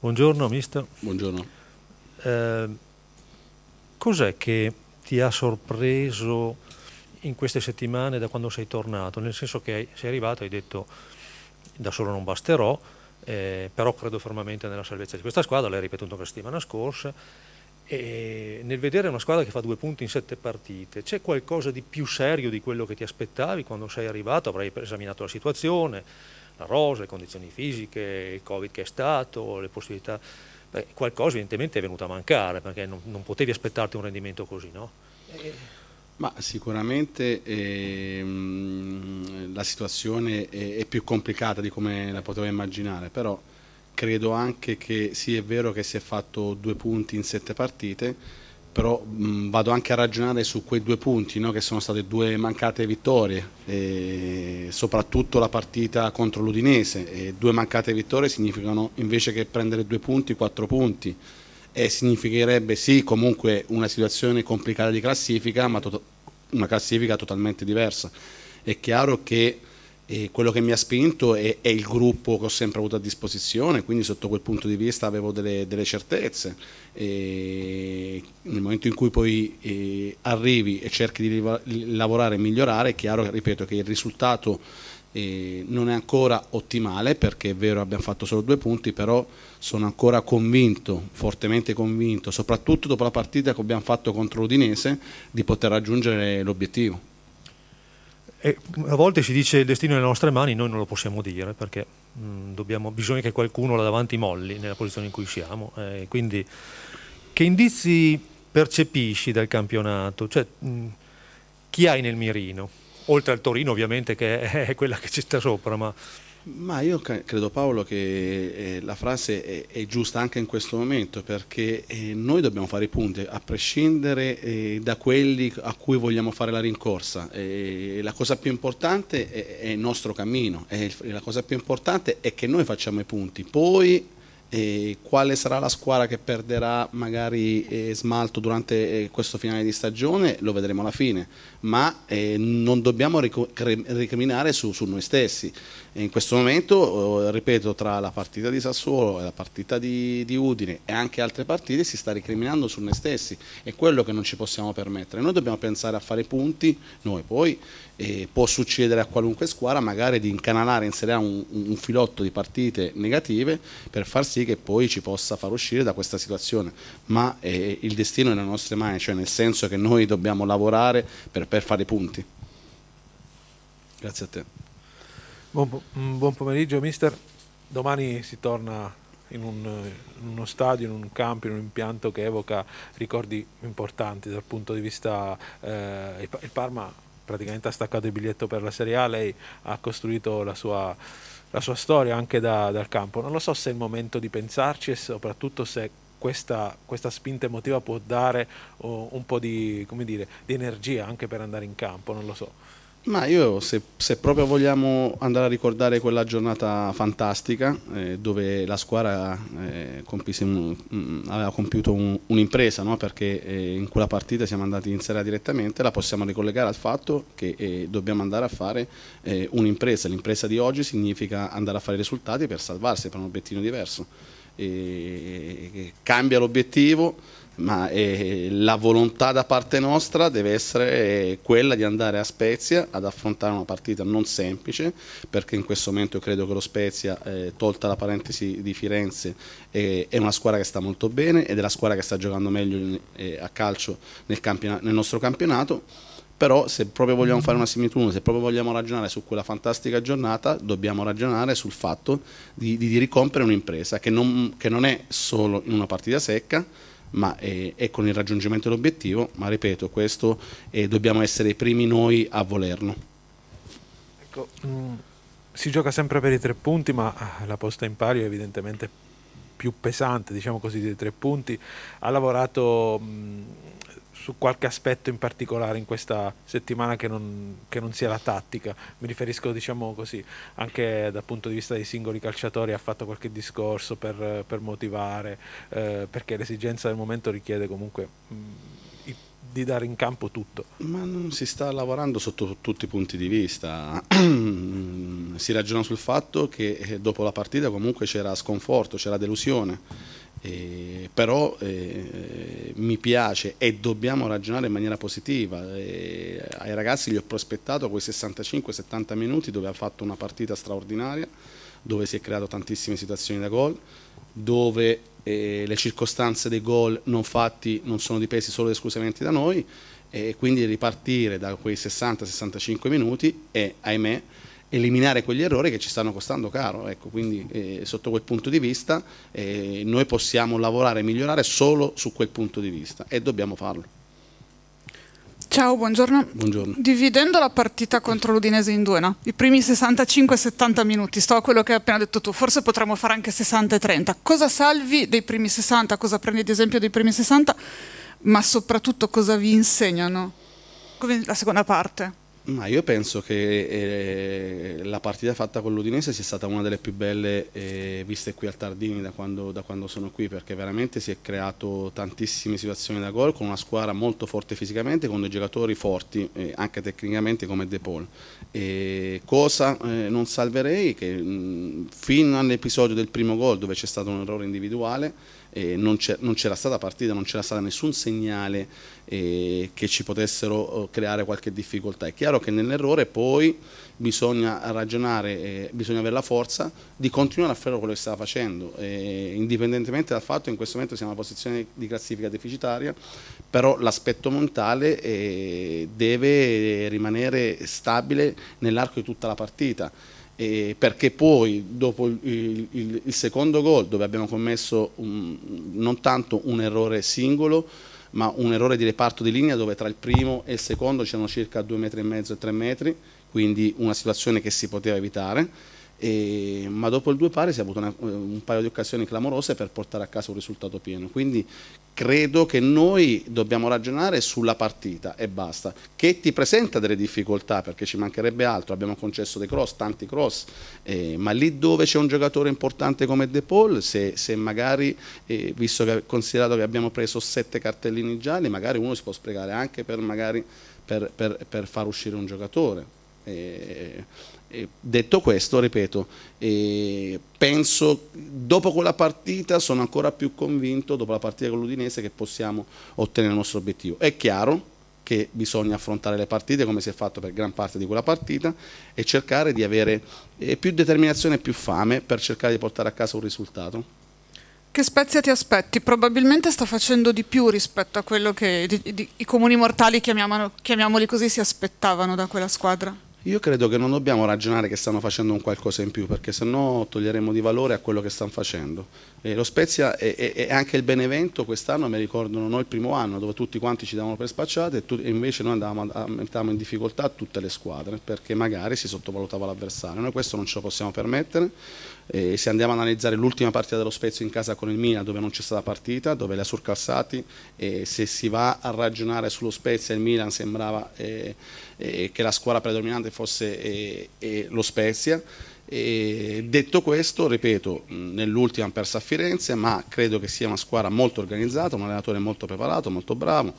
Buongiorno mister. Buongiorno. Eh, cos'è che ti ha sorpreso in queste settimane da quando sei tornato? Nel senso che sei arrivato e hai detto da solo non basterò, eh, però credo fermamente nella salvezza di questa squadra, l'hai ripetuto anche la settimana scorsa. E nel vedere una squadra che fa due punti in sette partite, c'è qualcosa di più serio di quello che ti aspettavi quando sei arrivato? Avrai esaminato la situazione, la rosa, le condizioni fisiche, il Covid che è stato, le possibilità... Beh, qualcosa evidentemente è venuto a mancare perché non, non potevi aspettarti un rendimento così, no? Ma sicuramente ehm, la situazione è, è, più complicata di come la potevo immaginare, però credo anche che sì è vero che si è fatto due punti in sette partite, però mh, vado anche a ragionare su quei due punti no, che sono state due mancate vittorie, soprattutto la partita contro l'Udinese. due mancate vittorie significano invece che prendere due punti, quattro punti. E significherebbe sì comunque una situazione complicata di classifica, ma una classifica totalmente diversa. È chiaro che e quello che mi ha spinto è, è, il gruppo che ho sempre avuto a disposizione, quindi sotto quel punto di vista avevo delle, delle certezze. E nel momento in cui poi eh, arrivi e cerchi di lavorare e migliorare, è chiaro, ripeto, che il risultato eh, non è ancora ottimale perché è vero abbiamo fatto solo due punti, però sono ancora convinto, fortemente convinto, soprattutto dopo la partita che abbiamo fatto contro l'Udinese, di poter raggiungere l'obiettivo. E a volte si dice il destino è nelle nostre mani, noi non lo possiamo dire perché mh, mm, dobbiamo, bisogna che qualcuno là davanti molli nella posizione in cui siamo. Eh, quindi che indizi percepisci dal campionato? Cioè, mh, mm, chi hai nel mirino? Oltre al Torino ovviamente che è, è quella che ci sta sopra, ma ma io credo Paolo che eh, la frase è, giusta anche in questo momento perché eh, noi dobbiamo fare i punti a prescindere eh, da quelli a cui vogliamo fare la rincorsa. La cosa più importante è il nostro cammino, la cosa più importante è che noi facciamo i punti, poi e quale sarà la squadra che perderà magari eh, smalto durante eh, questo finale di stagione lo vedremo alla fine ma eh, non dobbiamo ricriminare su, su, noi stessi e in questo momento oh, ripeto tra la partita di Sassuolo e la partita di, di, Udine e anche altre partite si sta ricriminando su noi stessi è quello che non ci possiamo permettere noi dobbiamo pensare a fare punti noi poi può succedere a qualunque squadra magari di incanalare in Serie A un, un filotto di partite negative per far sì sì che poi ci possa far uscire da questa situazione, ma eh, il destino è nelle nostre mani, cioè nel senso che noi dobbiamo lavorare per, per fare i punti. Grazie a te. Buon, mm, buon, pomeriggio mister, domani si torna in, un, in uno stadio, in un campo, in un impianto che evoca ricordi importanti dal punto di vista, eh, il Parma praticamente ha staccato il biglietto per la Serie A, lei ha costruito la sua la sua storia anche da, dal campo. Non lo so se è il momento di pensarci e soprattutto se questa, questa spinta emotiva può dare oh, un po' di, dire, di energia anche per andare in campo, non lo so. Ma io, se, se, proprio vogliamo andare a ricordare quella giornata fantastica eh, dove la squadra eh, mm, aveva compiuto un'impresa, un no? perché eh, in quella partita siamo andati in Serie direttamente, la possiamo ricollegare al fatto che eh, dobbiamo andare a fare eh, un'impresa. L'impresa di oggi significa andare a fare risultati per salvarsi, per un obiettivo diverso. E, cambia l'obiettivo, ma eh, la volontà da parte nostra deve essere eh, quella di andare a Spezia ad affrontare una partita non semplice perché in questo momento credo che lo Spezia eh, tolta la parentesi di Firenze eh, è una squadra che sta molto bene ed è la squadra che sta giocando meglio eh, a calcio nel, nel nostro campionato però se proprio vogliamo fare una similitudine, se proprio vogliamo ragionare su quella fantastica giornata, dobbiamo ragionare sul fatto di, di, di ricompere un'impresa che che non è solo in una partita secca, ma è, eh, è con il raggiungimento dell'obiettivo, ma ripeto, questo eh, dobbiamo essere i primi noi a volerlo. Ecco, mh, mm, si gioca sempre per i tre punti, ma ah, la posta in pari evidentemente più pesante, diciamo così, dei tre punti, ha lavorato su qualche aspetto in particolare in questa settimana che non, che non, sia la tattica. Mi riferisco, diciamo così, anche dal punto di vista dei singoli calciatori, ha fatto qualche discorso per, per motivare, eh, perché l'esigenza del momento richiede comunque... Mh, di dare in campo tutto. Ma non si sta lavorando sotto tutti i punti di vista. si ragiona sul fatto che eh, dopo la partita comunque c'era sconforto, c'era delusione. Eh, però eh, mi piace e dobbiamo ragionare in maniera positiva. Eh, ai ragazzi gli ho prospettato quei 65-70 minuti dove ha fatto una partita straordinaria, dove si è creato tantissime situazioni da gol, dove eh, le circostanze dei gol non fatti non sono dipesi solo ed esclusivamente da noi e quindi ripartire da quei 60-65 minuti è, ahimè eliminare quegli errori che ci stanno costando caro. Ecco, quindi eh, sotto quel punto di vista eh, noi possiamo lavorare e migliorare solo su quel punto di vista e dobbiamo farlo. Ciao, buongiorno. buongiorno. Dividendo la partita contro l'Udinese in due, no? i primi 65-70 minuti, sto a quello che hai appena detto tu, forse potremmo fare anche 60-30. Cosa salvi dei primi 60? Cosa prendi ad esempio dei primi 60? Ma soprattutto cosa vi insegnano? Come la seconda parte? Ma io penso che eh, la partita fatta con l'Udinese sia stata una delle più belle eh, viste qui al Tardini da quando, da quando, sono qui, perché veramente si è creato tantissime situazioni da gol con una squadra molto forte fisicamente, con dei giocatori forti, eh, anche tecnicamente come De Paul. E cosa eh, non salverei? Che mh, mm, fino all'episodio del primo gol dove c'è stato un errore individuale, eh, non c'era stata partita, non c'era stato nessun segnale eh, che ci potessero oh, creare qualche difficoltà. È chiaro che nell'errore poi bisogna ragionare, eh, bisogna avere la forza di continuare a fare quello che stava facendo, indipendentemente dal fatto che in questo momento siamo in una posizione di classifica deficitaria, però l'aspetto mentale eh, deve rimanere stabile nell'arco di tutta la partita eh, perché poi dopo il, il, il, secondo gol dove abbiamo commesso un, non tanto un errore singolo ma un errore di reparto di linea dove tra il primo e il secondo c'erano circa due metri e mezzo e tre metri quindi una situazione che si poteva evitare e, ma dopo il 2 pari si è avuto una, eh, un paio di occasioni clamorose per portare a casa un risultato pieno. Quindi credo che noi dobbiamo ragionare sulla partita e basta, che ti presenta delle difficoltà perché ci mancherebbe altro, abbiamo concesso dei cross, tanti cross, eh, ma lì dove c'è un giocatore importante come De Paul, se, se magari, eh, visto che considerato che abbiamo preso sette cartellini gialli, magari uno si può sprecare anche per, magari, per, per, per far uscire un giocatore. Eh, eh, detto questo, ripeto, eh, penso dopo quella partita sono ancora più convinto, dopo la partita con l'Udinese, che possiamo ottenere il nostro obiettivo. È chiaro che bisogna affrontare le partite come si è fatto per gran parte di quella partita e cercare di avere eh, più determinazione e più fame per cercare di portare a casa un risultato. Che Spezia ti aspetti? Probabilmente sta facendo di più rispetto a quello che di, di, i comuni mortali, chiamiamoli così, si aspettavano da quella squadra. Io credo che non dobbiamo ragionare che stanno facendo un qualcosa in più, perché sennò toglieremo di valore a quello che stanno facendo. E eh, lo Spezia e, e, anche il Benevento quest'anno mi ricordano noi il primo anno, dove tutti quanti ci davano per spacciate e, tu, e invece noi andavamo, a, in difficoltà tutte le squadre, perché magari si sottovalutava l'avversario. Noi questo non ce lo possiamo permettere, e se andiamo a analizzare l'ultima partita dello Spezio in casa con il Milan, dove non c'è stata partita, dove le ha surclassati, e se si va a ragionare sullo Spezia, il Milan sembrava eh, eh, che la squadra predominante fosse eh, eh lo Spezia. E detto questo, ripeto, nell'ultima ha perso a Firenze, ma credo che sia una squadra molto organizzata, un allenatore molto preparato, molto bravo,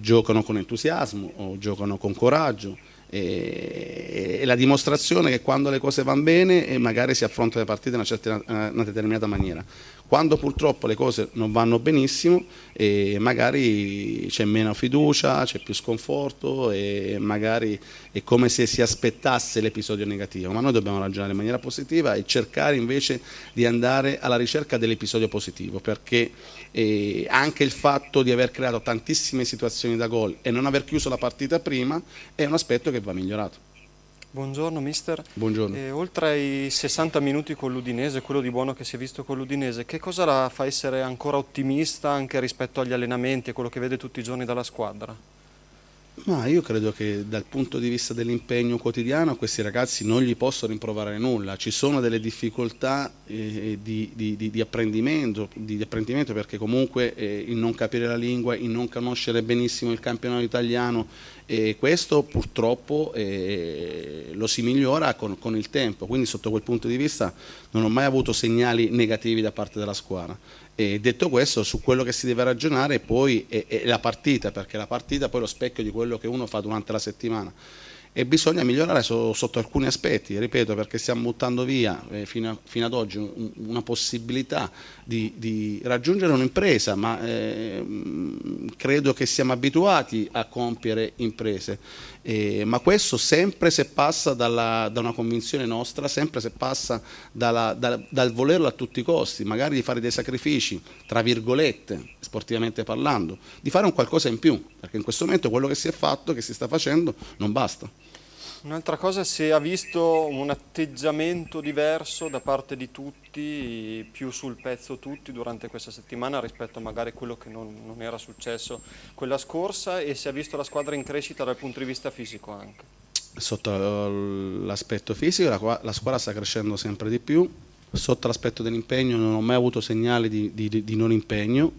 giocano con entusiasmo, giocano con coraggio è la dimostrazione che quando le cose vanno bene eh, magari si affrontano le partite in una, certa, eh, una determinata maniera. Quando purtroppo le cose non vanno benissimo, eh, magari c'è meno fiducia, c'è più sconforto e magari è come se si aspettasse l'episodio negativo, ma noi dobbiamo ragionare in maniera positiva e cercare invece di andare alla ricerca dell'episodio positivo, perché anche il fatto di aver creato tantissime situazioni da gol e non aver chiuso la partita prima è un aspetto che va migliorato. Buongiorno mister. Buongiorno. Eh, oltre ai 60 minuti con l'Udinese, quello di buono che si è visto con l'Udinese, che cosa la fa essere ancora ottimista anche rispetto agli allenamenti e quello che vede tutti i giorni dalla squadra? Ma io credo che dal punto di vista dell'impegno quotidiano a questi ragazzi non gli posso rimproverare nulla, ci sono delle difficoltà eh, eh di, di, di, apprendimento, di, apprendimento, perché comunque eh, il non capire la lingua, il non conoscere benissimo il campionato italiano, eh, questo purtroppo eh, eh, lo si migliora con, con il tempo, quindi sotto quel punto di vista non ho mai avuto segnali negativi da parte della squadra. E detto questo, su quello che si deve ragionare poi è, è, la partita, perché la partita poi è lo specchio di quello che uno fa durante la settimana. E bisogna migliorare so, sotto alcuni aspetti, ripeto, perché stiamo buttando via eh, fino, a, fino, ad oggi un, una possibilità di, di raggiungere un'impresa, ma eh, credo che siamo abituati a compiere imprese eh, ma questo sempre se passa dalla, da una convinzione nostra, sempre se passa dalla, da, dal volerlo a tutti i costi, magari di fare dei sacrifici, tra virgolette, sportivamente parlando, di fare un qualcosa in più, perché in questo momento quello che si è fatto, che si sta facendo, non basta. Un'altra cosa, se ha visto un atteggiamento diverso da parte di tutti, più sul pezzo tutti durante questa settimana rispetto a magari quello che non, non era successo quella scorsa e se ha visto la squadra in crescita dal punto di vista fisico anche. Sotto eh, l'aspetto fisico la, la squadra sta crescendo sempre di più, sotto l'aspetto dell'impegno non ho mai avuto segnali di, di, di non impegno,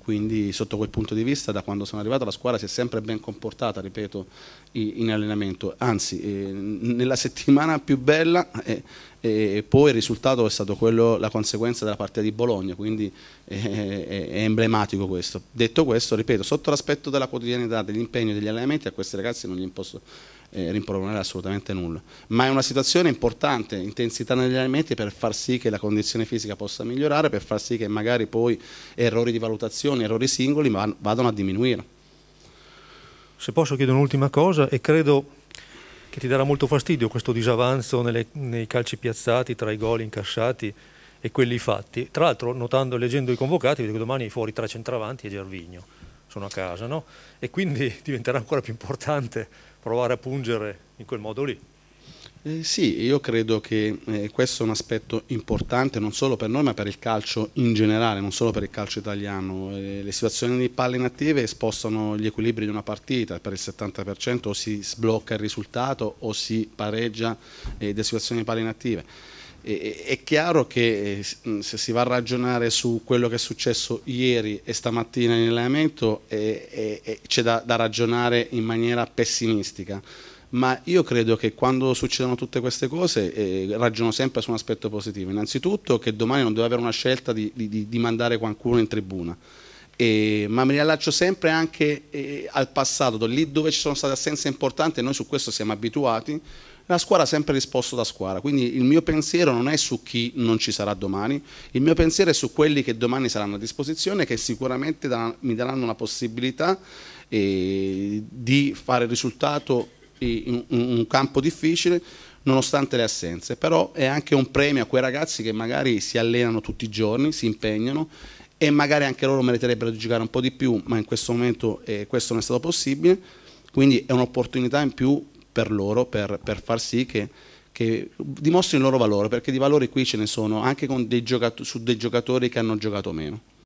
quindi sotto quel punto di vista da quando sono arrivato la squadra si è sempre ben comportata, ripeto, in allenamento, anzi eh, nella settimana più bella eh, e poi il risultato è stato quello, la conseguenza della partita di Bologna, quindi è, emblematico questo. Detto questo, ripeto, sotto l'aspetto della quotidianità, dell'impegno e degli allenamenti a questi ragazzi non gli posso eh, rimproverare assolutamente nulla, ma è una situazione importante, intensità negli allenamenti per far sì che la condizione fisica possa migliorare, per far sì che magari poi errori di valutazione, errori singoli vadano a diminuire. Se posso chiedere un'ultima cosa e credo che ti darà molto fastidio questo disavanzo nelle, nei calci piazzati tra i gol incassati e quelli fatti. Tra l'altro, notando e leggendo i convocati, vedo che domani fuori tre centravanti e Gervigno sono a casa, no? E quindi diventerà ancora più importante provare a pungere in quel modo lì. Eh, sì, io credo che eh, questo è un aspetto importante non solo per noi ma per il calcio in generale, non solo per il calcio italiano. Eh, le situazioni di palle inattive spostano gli equilibri di una partita, per il 70% o si sblocca il risultato o si pareggia eh, le situazioni di palle inattive. È chiaro che eh, se si va a ragionare su quello che è successo ieri e stamattina in allenamento eh, c'è da, da ragionare in maniera pessimistica ma io credo che quando succedono tutte queste cose eh, ragiono sempre su un aspetto positivo. Innanzitutto che domani non devo avere una scelta di, di, di mandare qualcuno in tribuna. Eh, ma mi riallaccio sempre anche eh, al passato, lì dove ci sono state assenze importanti, e noi su questo siamo abituati, la squadra ha sempre risposto da squadra, quindi il mio pensiero non è su chi non ci sarà domani, il mio pensiero è su quelli che domani saranno a disposizione, e che sicuramente da, mi daranno la possibilità eh, di fare risultato in un campo difficile nonostante le assenze, però è anche un premio a quei ragazzi che magari si allenano tutti i giorni, si impegnano e magari anche loro meriterebbero di giocare un po' di più, ma in questo momento eh, questo non è stato possibile, quindi è un'opportunità in più per loro per, per far sì che, che, dimostrino il loro valore, perché di valori qui ce ne sono anche dei su dei giocatori che hanno giocato meno.